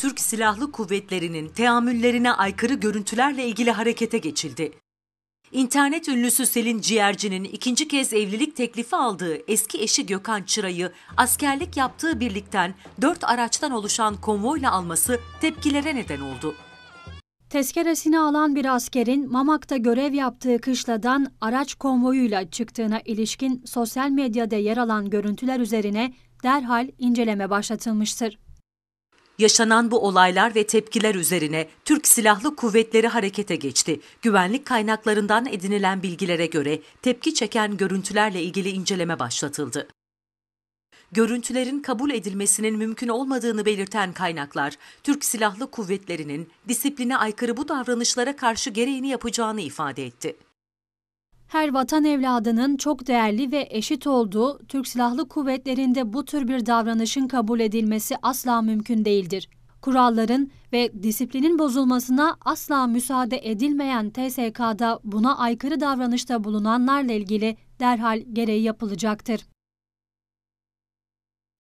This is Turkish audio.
Türk Silahlı Kuvvetleri'nin teamüllerine aykırı görüntülerle ilgili harekete geçildi. İnternet ünlüsü Selin Ciğerci'nin ikinci kez evlilik teklifi aldığı eski eşi Gökhan Çıra'yı askerlik yaptığı birlikten dört araçtan oluşan konvoyla alması tepkilere neden oldu. Tezkeresini alan bir askerin Mamak'ta görev yaptığı kışladan araç konvoyuyla çıktığına ilişkin sosyal medyada yer alan görüntüler üzerine derhal inceleme başlatılmıştır. Yaşanan bu olaylar ve tepkiler üzerine Türk Silahlı Kuvvetleri harekete geçti. Güvenlik kaynaklarından edinilen bilgilere göre tepki çeken görüntülerle ilgili inceleme başlatıldı görüntülerin kabul edilmesinin mümkün olmadığını belirten kaynaklar, Türk Silahlı Kuvvetleri'nin disipline aykırı bu davranışlara karşı gereğini yapacağını ifade etti. Her vatan evladının çok değerli ve eşit olduğu Türk Silahlı Kuvvetleri'nde bu tür bir davranışın kabul edilmesi asla mümkün değildir. Kuralların ve disiplinin bozulmasına asla müsaade edilmeyen TSK'da buna aykırı davranışta bulunanlarla ilgili derhal gereği yapılacaktır.